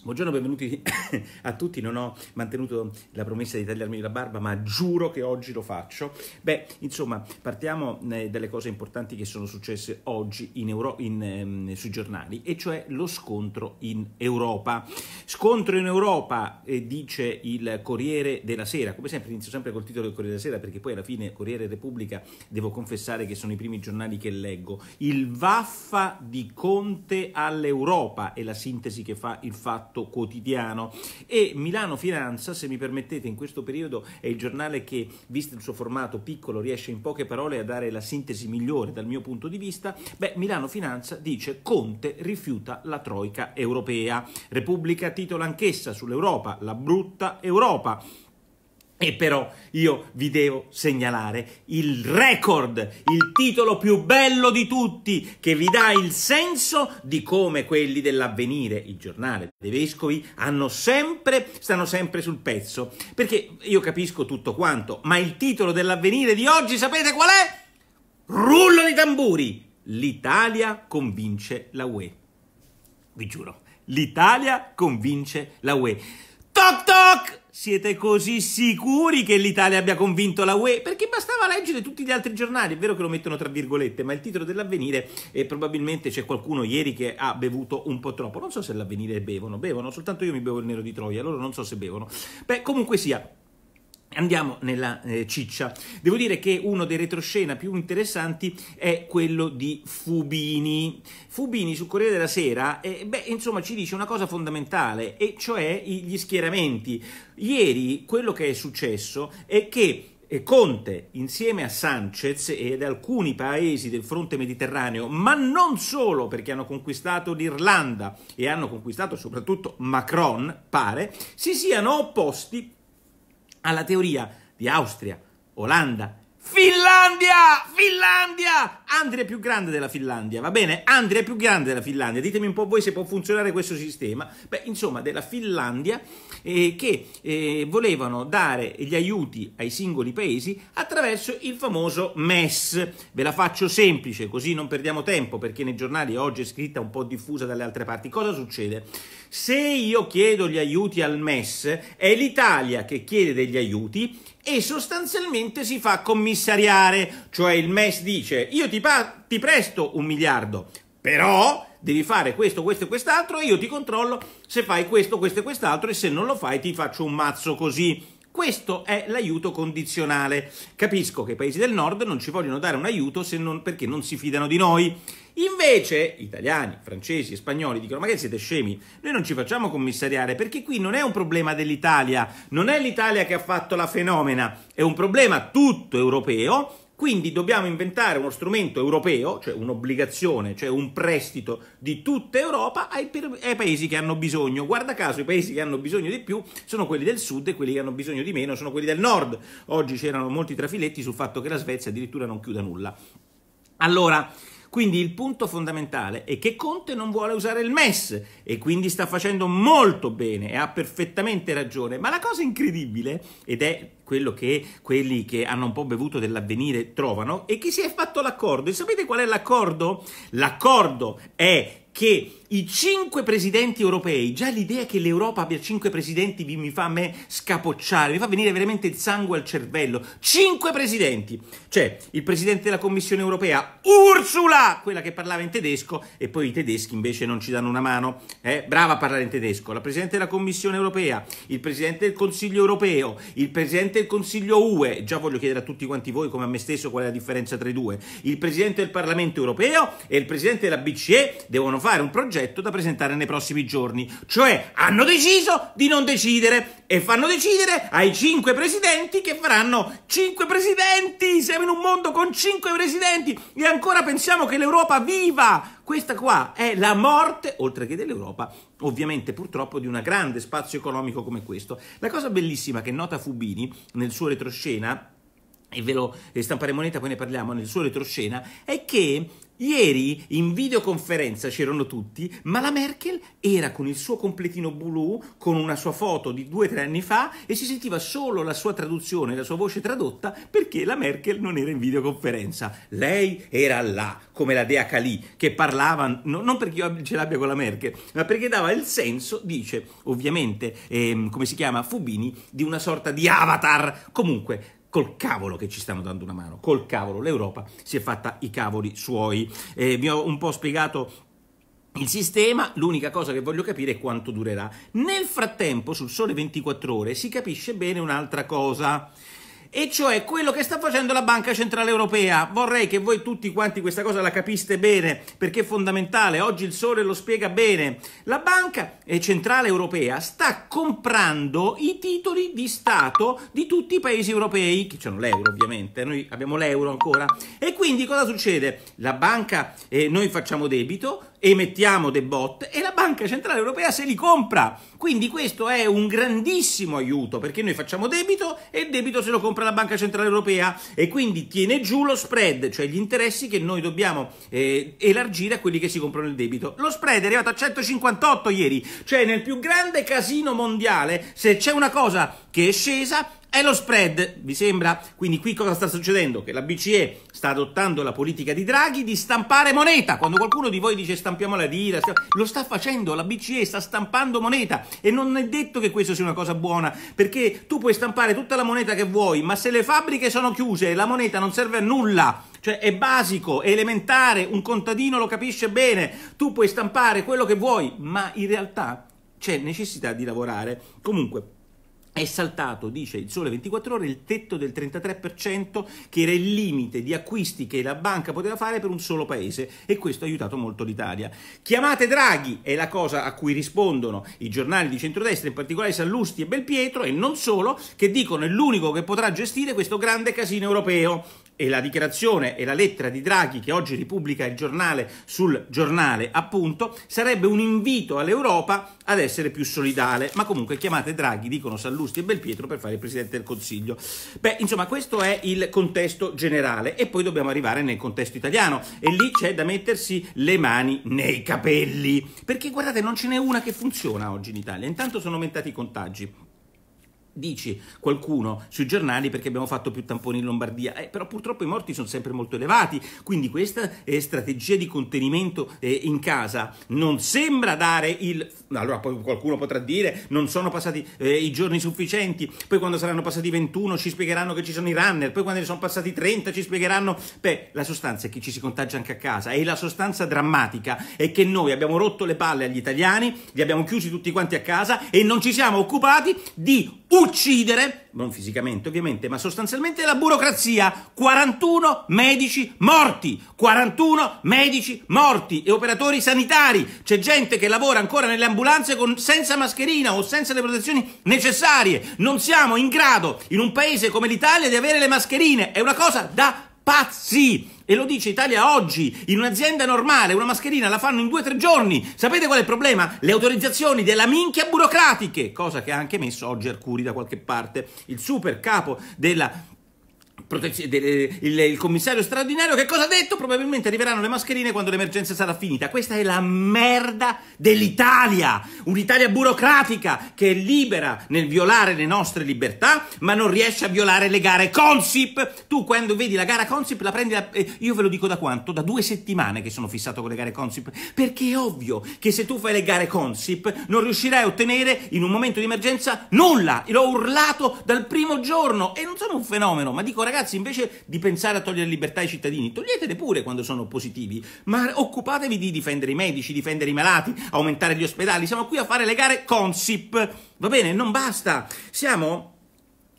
Buongiorno, benvenuti a tutti. Non ho mantenuto la promessa di tagliarmi la barba, ma giuro che oggi lo faccio. Beh, insomma, partiamo eh, dalle cose importanti che sono successe oggi in Euro- in, ehm, sui giornali, e cioè lo scontro in Europa. Scontro in Europa, eh, dice il Corriere della Sera. Come sempre, inizio sempre col titolo del Corriere della Sera, perché poi alla fine Corriere Repubblica devo confessare che sono i primi giornali che leggo. Il vaffa di Conte all'Europa è la sintesi che fa il fatto impatto quotidiano. E Milano Finanza, se mi permettete, in questo periodo è il giornale che, visto il suo formato piccolo, riesce in poche parole a dare la sintesi migliore dal mio punto di vista. Beh, Milano Finanza dice Conte rifiuta la troica europea. Repubblica titola anch'essa sull'Europa, la brutta Europa. E però io vi devo segnalare il record, il titolo più bello di tutti, che vi dà il senso di come quelli dell'avvenire, il giornale dei vescovi, sempre, stanno sempre sul pezzo. Perché io capisco tutto quanto, ma il titolo dell'avvenire di oggi sapete qual è? Rullo di tamburi! L'Italia convince la UE. Vi giuro, l'Italia convince la UE Toc toc! Siete così sicuri che l'Italia abbia convinto la UE? Perché bastava leggere tutti gli altri giornali, è vero che lo mettono tra virgolette, ma il titolo dell'avvenire e probabilmente c'è qualcuno ieri che ha bevuto un po' troppo. Non so se l'avvenire bevono, bevono, soltanto io mi bevo il nero di Troia, loro non so se bevono. Beh, comunque sia, Andiamo nella eh, ciccia. Devo dire che uno dei retroscena più interessanti è quello di Fubini. Fubini su Corriere della Sera, eh, beh, insomma, ci dice una cosa fondamentale, e cioè gli schieramenti. Ieri quello che è successo è che eh, Conte insieme a Sanchez ed alcuni paesi del fronte mediterraneo, ma non solo perché hanno conquistato l'Irlanda e hanno conquistato soprattutto Macron, pare, si siano opposti alla teoria di Austria, Olanda, Finlandia! Finlandia! Andria è più grande della Finlandia, va bene? Andria è più grande della Finlandia. Ditemi un po' voi se può funzionare questo sistema. Beh, insomma, della Finlandia eh, che eh, volevano dare gli aiuti ai singoli paesi attraverso il famoso MES. Ve la faccio semplice, così non perdiamo tempo, perché nei giornali oggi è scritta un po' diffusa dalle altre parti. Cosa succede? Se io chiedo gli aiuti al MES, è l'Italia che chiede degli aiuti e sostanzialmente si fa commissariare, cioè il MES dice io ti, pa- ti presto un miliardo, però devi fare questo, questo e quest'altro e io ti controllo se fai questo, questo e quest'altro e se non lo fai ti faccio un mazzo così. Questo è l'aiuto condizionale. Capisco che i paesi del nord non ci vogliono dare un aiuto non, perché non si fidano di noi. Invece, italiani, francesi e spagnoli dicono: Ma che siete scemi? Noi non ci facciamo commissariare perché qui non è un problema dell'Italia, non è l'Italia che ha fatto la fenomena, è un problema tutto europeo quindi dobbiamo inventare uno strumento europeo, cioè un'obbligazione, cioè un prestito di tutta Europa ai, ai, paesi che hanno bisogno. Guarda caso, i paesi che hanno bisogno di più sono quelli del sud e quelli che hanno bisogno di meno sono quelli del nord. Oggi c'erano molti trafiletti sul fatto che la Svezia addirittura non chiuda nulla. Allora, quindi il punto fondamentale è che Conte non vuole usare il MES e quindi sta facendo molto bene e ha perfettamente ragione. Ma la cosa incredibile, ed è quello che quelli che hanno un po' bevuto dell'avvenire trovano, è che si è fatto l'accordo. E sapete qual è l'accordo? L'accordo è che i cinque presidenti europei, già l'idea che l'Europa abbia cinque presidenti mi fa a me scapocciare, mi fa venire veramente il sangue al cervello. Cinque presidenti! Cioè, il presidente della Commissione europea, Ursula, quella che parlava in tedesco, e poi i tedeschi invece non ci danno una mano. Eh? Brava a parlare in tedesco. La presidente della Commissione europea, il presidente del Consiglio europeo, il presidente del Consiglio UE, già voglio chiedere a tutti quanti voi, come a me stesso, qual è la differenza tra i due. Il presidente del Parlamento europeo e il presidente della BCE devono fare un progetto progetto da presentare nei prossimi giorni. Cioè hanno deciso di non decidere e fanno decidere ai cinque presidenti che faranno cinque presidenti. Siamo in un mondo con cinque presidenti e ancora pensiamo che l'Europa viva. Questa qua è la morte, oltre che dell'Europa, ovviamente purtroppo di un grande spazio economico come questo. La cosa bellissima che nota Fubini nel suo retroscena e ve lo stampare moneta, poi ne parliamo nel suo retroscena, è che Ieri in videoconferenza c'erano tutti, ma la Merkel era con il suo completino blu, con una sua foto di due o tre anni fa e si sentiva solo la sua traduzione, la sua voce tradotta perché la Merkel non era in videoconferenza. Lei era là, come la dea Calì, che parlava, no, non perché io ce l'abbia con la Merkel, ma perché dava il senso, dice ovviamente, ehm, come si chiama, Fubini, di una sorta di avatar. Comunque, Col cavolo che ci stanno dando una mano, col cavolo l'Europa si è fatta i cavoli suoi. Eh, vi ho un po' spiegato il sistema, l'unica cosa che voglio capire è quanto durerà. Nel frattempo, sul sole 24 ore, si capisce bene un'altra cosa e cioè quello che sta facendo la Banca Centrale Europea. Vorrei che voi tutti quanti questa cosa la capiste bene, perché è fondamentale, oggi il Sole lo spiega bene. La Banca Centrale Europea sta comprando i titoli di Stato di tutti i paesi europei, che hanno l'euro ovviamente, noi abbiamo l'euro ancora, e quindi cosa succede? La banca, eh, noi facciamo debito, emettiamo dei bot e la Banca Centrale Europea se li compra. Quindi questo è un grandissimo aiuto perché noi facciamo debito e il debito se lo compra la Banca Centrale Europea e quindi tiene giù lo spread, cioè gli interessi che noi dobbiamo eh, elargire a quelli che si comprano il debito. Lo spread è arrivato a 158 ieri, cioè nel più grande casino mondiale, se c'è una cosa che è scesa è lo spread, vi sembra? Quindi qui cosa sta succedendo? Che la BCE sta adottando la politica di Draghi di stampare moneta. Quando qualcuno di voi dice stampiamo la lira, lo sta facendo, la BCE sta stampando moneta e non è detto che questa sia una cosa buona, perché tu puoi stampare tutta la moneta che vuoi, ma se le fabbriche sono chiuse, la moneta non serve a nulla. Cioè è basico, è elementare, un contadino lo capisce bene. Tu puoi stampare quello che vuoi, ma in realtà c'è necessità di lavorare. Comunque è saltato, dice il sole 24 ore, il tetto del 33% che era il limite di acquisti che la banca poteva fare per un solo paese e questo ha aiutato molto l'Italia. Chiamate Draghi è la cosa a cui rispondono i giornali di centrodestra, in particolare Sallusti e Belpietro e non solo, che dicono è l'unico che potrà gestire questo grande casino europeo e la dichiarazione e la lettera di Draghi che oggi ripubblica il giornale sul giornale appunto sarebbe un invito all'Europa ad essere più solidale ma comunque chiamate Draghi dicono Sallusti e Belpietro per fare il Presidente del Consiglio beh insomma questo è il contesto generale e poi dobbiamo arrivare nel contesto italiano e lì c'è da mettersi le mani nei capelli perché guardate non ce n'è una che funziona oggi in Italia intanto sono aumentati i contagi dice qualcuno sui giornali perché abbiamo fatto più tamponi in Lombardia, eh, però purtroppo i morti sono sempre molto elevati, quindi questa eh, strategia di contenimento eh, in casa non sembra dare il... Allora poi qualcuno potrà dire non sono passati eh, i giorni sufficienti, poi quando saranno passati 21 ci spiegheranno che ci sono i runner, poi quando ne sono passati 30 ci spiegheranno... Beh, la sostanza è che ci si contagia anche a casa e la sostanza drammatica è che noi abbiamo rotto le palle agli italiani, li abbiamo chiusi tutti quanti a casa e non ci siamo occupati di uccidere, non fisicamente ovviamente, ma sostanzialmente la burocrazia. 41 medici morti, 41 medici morti e operatori sanitari. C'è gente che lavora ancora nelle ambulanze con, senza mascherina o senza le protezioni necessarie. Non siamo in grado, in un paese come l'Italia, di avere le mascherine. È una cosa da pazzi. E lo dice Italia oggi, in un'azienda normale, una mascherina la fanno in due o tre giorni. Sapete qual è il problema? Le autorizzazioni della minchia burocratiche, cosa che ha anche messo oggi Arcuri da qualche parte, il super capo della il, il commissario straordinario che cosa ha detto? Probabilmente arriveranno le mascherine quando l'emergenza sarà finita. Questa è la merda dell'Italia, un'Italia burocratica che è libera nel violare le nostre libertà, ma non riesce a violare le gare Consip. Tu quando vedi la gara Consip la prendi, la... Eh, io ve lo dico da quanto? Da due settimane che sono fissato con le gare Consip, perché è ovvio che se tu fai le gare Consip non riuscirai a ottenere in un momento di emergenza nulla. L'ho urlato dal primo giorno e non sono un fenomeno, ma dico ragazzi ragazzi, invece di pensare a togliere libertà ai cittadini, toglietele pure quando sono positivi, ma occupatevi di difendere i medici, difendere i malati, aumentare gli ospedali. Siamo qui a fare le gare Consip. Va bene, non basta. Siamo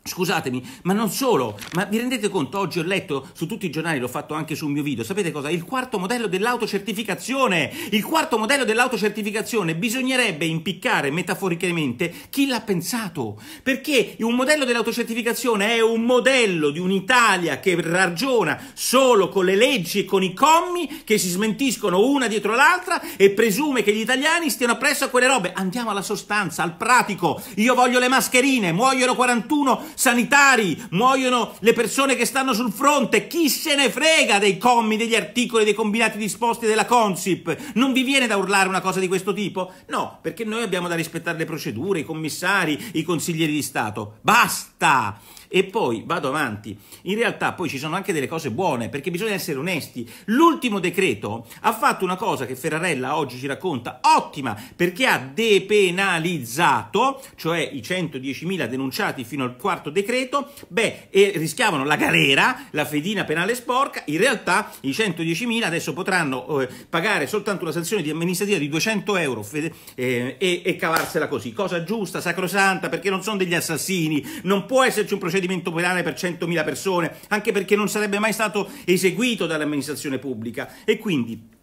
Scusatemi, ma non solo, ma vi rendete conto? Oggi ho letto su tutti i giornali, l'ho fatto anche su un mio video, sapete cosa? Il quarto modello dell'autocertificazione! Il quarto modello dell'autocertificazione bisognerebbe impiccare metaforicamente chi l'ha pensato, perché un modello dell'autocertificazione è un modello di un'Italia che ragiona solo con le leggi e con i commi che si smentiscono una dietro l'altra e presume che gli italiani stiano appresso a quelle robe. Andiamo alla sostanza, al pratico. Io voglio le mascherine, muoiono 41 sanitari, muoiono le persone che stanno sul fronte, chi se ne frega dei commi, degli articoli, dei combinati disposti della Consip? Non vi viene da urlare una cosa di questo tipo? No, perché noi abbiamo da rispettare le procedure, i commissari, i consiglieri di Stato. Basta! e poi vado avanti. In realtà poi ci sono anche delle cose buone, perché bisogna essere onesti. L'ultimo decreto ha fatto una cosa che Ferrarella oggi ci racconta ottima, perché ha depenalizzato, cioè i 110.000 denunciati fino al quarto decreto, beh, e rischiavano la galera, la fedina penale sporca, in realtà i 110.000 adesso potranno eh, pagare soltanto una sanzione di amministrativa di 200 euro fede, eh, e, e cavarsela così, cosa giusta, sacrosanta, perché non sono degli assassini, non può esserci un processo procedimento penale per 100.000 persone, anche perché non sarebbe mai stato eseguito dall'amministrazione pubblica e quindi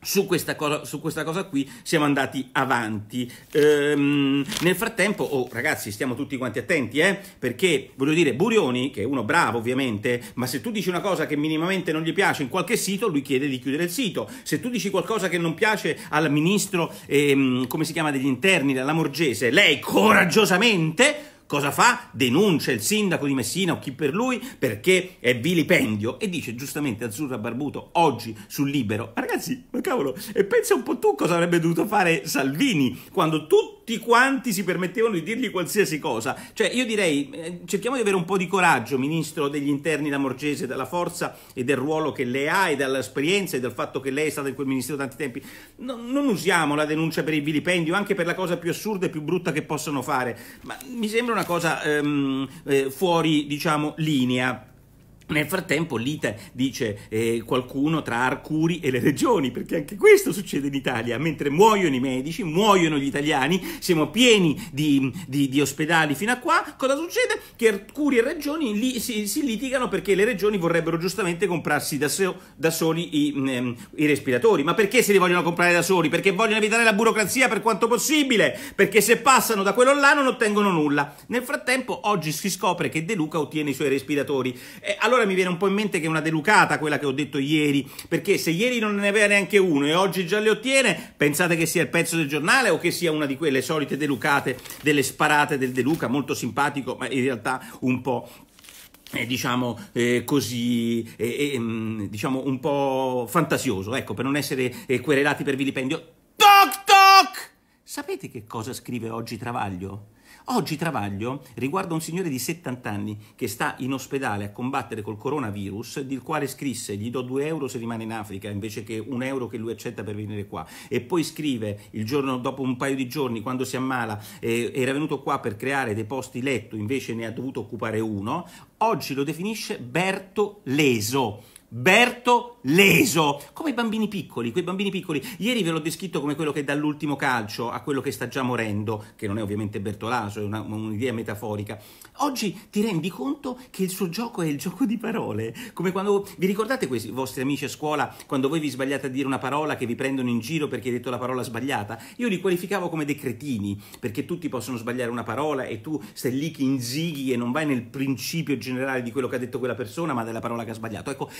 su questa, cosa, su questa, cosa, qui siamo andati avanti. Ehm, nel frattempo, oh, ragazzi, stiamo tutti quanti attenti, eh? perché voglio dire, Burioni, che è uno bravo ovviamente, ma se tu dici una cosa che minimamente non gli piace in qualche sito, lui chiede di chiudere il sito. Se tu dici qualcosa che non piace al ministro, ehm, come si chiama, degli interni, della Morgese, lei coraggiosamente Cosa fa? Denuncia il sindaco di Messina o chi per lui perché è vilipendio e dice giustamente Azzurra Barbuto oggi sul libero. Ma ragazzi, ma cavolo, e pensa un po' tu cosa avrebbe dovuto fare Salvini quando tutti tutti quanti si permettevano di dirgli qualsiasi cosa. Cioè, io direi, eh, cerchiamo di avere un po' di coraggio, Ministro degli Interni Morgese, dalla forza e del ruolo che lei ha e dall'esperienza e dal fatto che lei è stata in quel Ministero tanti tempi. No, non usiamo la denuncia per il vilipendio, anche per la cosa più assurda e più brutta che possono fare, ma mi sembra una cosa ehm, eh, fuori, diciamo, linea. Nel frattempo l'ite dice eh, qualcuno tra Arcuri e le regioni, perché anche questo succede in Italia, mentre muoiono i medici, muoiono gli italiani, siamo pieni di, di, di ospedali fino a qua, cosa succede? Che Arcuri e regioni li, si, si, litigano perché le regioni vorrebbero giustamente comprarsi da, se, da soli i, mh, mm, i, respiratori, ma perché se li vogliono comprare da soli? Perché vogliono evitare la burocrazia per quanto possibile, perché se passano da quello là non ottengono nulla. Nel frattempo oggi si scopre che De Luca ottiene i suoi respiratori. Eh, allora allora mi viene un po' in mente che è una delucata quella che ho detto ieri, perché se ieri non ne aveva neanche uno e oggi già le ottiene, pensate che sia il pezzo del giornale o che sia una di quelle solite delucate, delle sparate del De Luca, molto simpatico, ma in realtà un po' Eh, diciamo eh, così, eh, eh mm, diciamo un po' fantasioso, ecco, per non essere eh, querelati per vilipendio. Toc toc! Sapete che cosa scrive oggi Travaglio? Oggi Travaglio riguarda un signore di 70 anni che sta in ospedale a combattere col coronavirus, del quale scrisse gli do 2 euro se rimane in Africa invece che un euro che lui accetta per venire qua e poi scrive il giorno dopo un paio di giorni quando si ammala eh, era venuto qua per creare dei posti letto invece ne ha dovuto occupare uno, oggi lo definisce Berto Leso Berto Leso, come i bambini piccoli, quei bambini piccoli. Ieri ve l'ho descritto come quello che dà l'ultimo calcio a quello che sta già morendo, che non è ovviamente Bertolaso, è una, un'idea metaforica. Oggi ti rendi conto che il suo gioco è il gioco di parole, come quando vi ricordate questi vostri amici a scuola quando voi vi sbagliate a dire una parola che vi prendono in giro perché hai detto la parola sbagliata? Io li qualificavo come dei cretini, perché tutti possono sbagliare una parola e tu stai lì che inzighi e non vai nel principio generale di quello che ha detto quella persona, ma della parola che ha sbagliato. Ecco,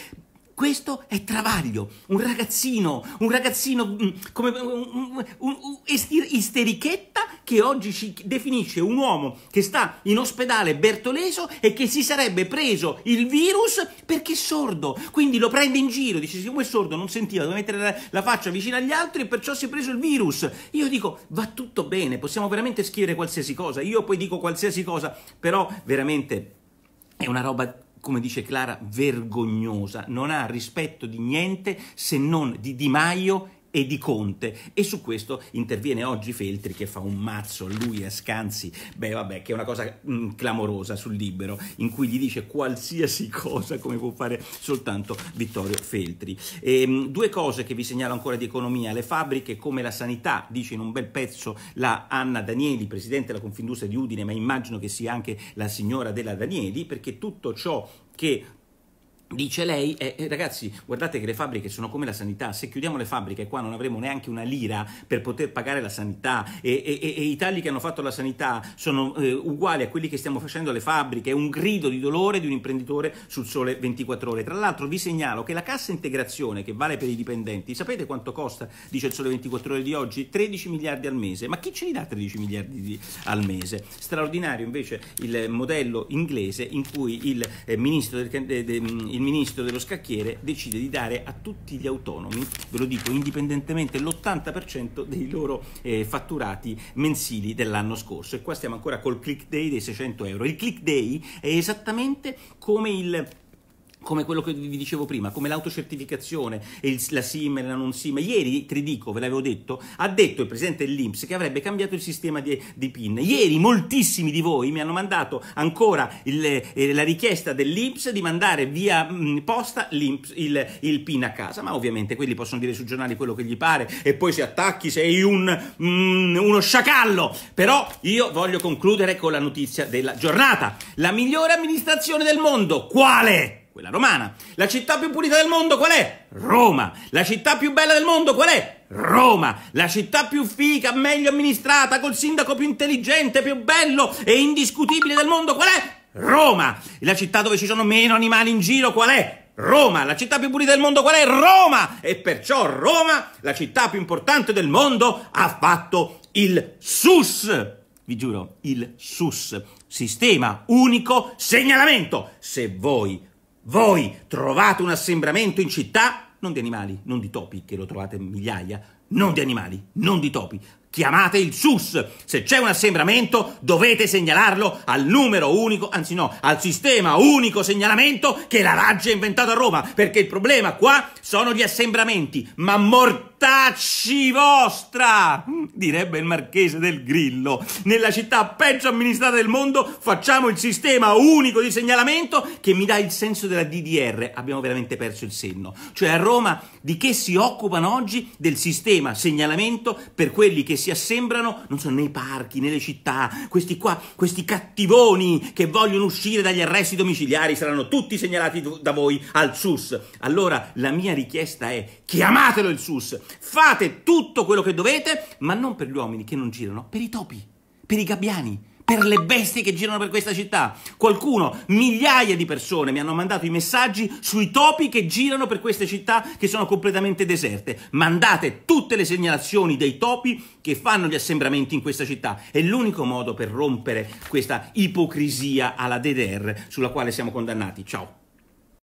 questo è Travaglio, un ragazzino, un ragazzino mm, come mm, mm, un, un, un isterichetta che oggi ci definisce un uomo che sta in ospedale Bertoleso e che si sarebbe preso il virus perché è sordo. Quindi lo prende in giro, dice siccome è sordo non sentiva, doveva mettere la faccia vicino agli altri e perciò si è preso il virus. Io dico va tutto bene, possiamo veramente scrivere qualsiasi cosa. Io poi dico qualsiasi cosa, però veramente è una roba come dice Clara, vergognosa, non ha rispetto di niente se non di Di Maio e di Conte e su questo interviene oggi Feltri che fa un mazzo a lui e a Scanzi, beh vabbè che è una cosa mh, mm, clamorosa sul libero in cui gli dice qualsiasi cosa come può fare soltanto Vittorio Feltri. E, ehm, mh, due cose che vi segnalo ancora di economia, le fabbriche come la sanità, dice in un bel pezzo la Anna Danieli, presidente della Confindustria di Udine, ma immagino che sia anche la signora della Danieli perché tutto ciò che Dice lei, eh, eh, ragazzi, guardate che le fabbriche sono come la sanità, se chiudiamo le fabbriche qua non avremo neanche una lira per poter pagare la sanità e, e, e i tagli che hanno fatto alla sanità sono eh, uguali a quelli che stiamo facendo alle fabbriche, è un grido di dolore di un imprenditore sul sole 24 ore. Tra l'altro vi segnalo che la cassa integrazione che vale per i dipendenti, sapete quanto costa, dice il sole 24 ore di oggi? 13 miliardi al mese, ma chi ce li dà 13 miliardi di, al mese? Straordinario invece il modello inglese in cui il eh, ministro del... De, de, il ministro dello scacchiere decide di dare a tutti gli autonomi, ve lo dico indipendentemente, l'80% dei loro eh, fatturati mensili dell'anno scorso. E qua stiamo ancora col click day dei 600 euro. Il click day è esattamente come il come quello che vi dicevo prima, come l'autocertificazione e il, la SIM e la non SIM. Ieri Tridico, ve l'avevo detto, ha detto il presidente dell'Inps che avrebbe cambiato il sistema di, di, PIN. Ieri moltissimi di voi mi hanno mandato ancora il, eh, la richiesta dell'Inps di mandare via mh, mm, posta il, il, PIN a casa, ma ovviamente quelli possono dire sui giornali quello che gli pare e poi se attacchi sei un, mh, mm, uno sciacallo. Però io voglio concludere con la notizia della giornata. La migliore amministrazione del mondo, quale? quella romana. La città più pulita del mondo qual è? Roma. La città più bella del mondo qual è? Roma. La città più fica, meglio amministrata, col sindaco più intelligente, più bello e indiscutibile del mondo qual è? Roma. La città dove ci sono meno animali in giro qual è? Roma, la città più pulita del mondo qual è? Roma! E perciò Roma, la città più importante del mondo, ha fatto il SUS. Vi giuro, il SUS, sistema unico segnalamento. Se voi voi trovate un assembramento in città, non di animali, non di topi, che lo trovate migliaia, non di animali, non di topi. Chiamate il SUS. Se c'è un assembramento dovete segnalarlo al numero unico, anzi no, al sistema unico segnalamento che la Raggi ha inventato a Roma, perché il problema qua sono gli assembramenti, ma morti Mortacci vostra! Direbbe il marchese del Grillo. Nella città peggio amministrata del mondo facciamo il sistema unico di segnalamento che mi dà il senso della DDR. Abbiamo veramente perso il senno. Cioè a Roma di che si occupano oggi del sistema segnalamento per quelli che si assembrano, non so, nei parchi, nelle città, questi qua, questi cattivoni che vogliono uscire dagli arresti domiciliari saranno tutti segnalati da voi al SUS. Allora la mia richiesta è chiamatelo il SUS, Fate tutto quello che dovete, ma non per gli uomini che non girano, per i topi, per i gabbiani, per le bestie che girano per questa città. Qualcuno, migliaia di persone mi hanno mandato i messaggi sui topi che girano per queste città che sono completamente deserte. Mandate tutte le segnalazioni dei topi che fanno gli assembramenti in questa città. È l'unico modo per rompere questa ipocrisia alla DDR sulla quale siamo condannati. Ciao.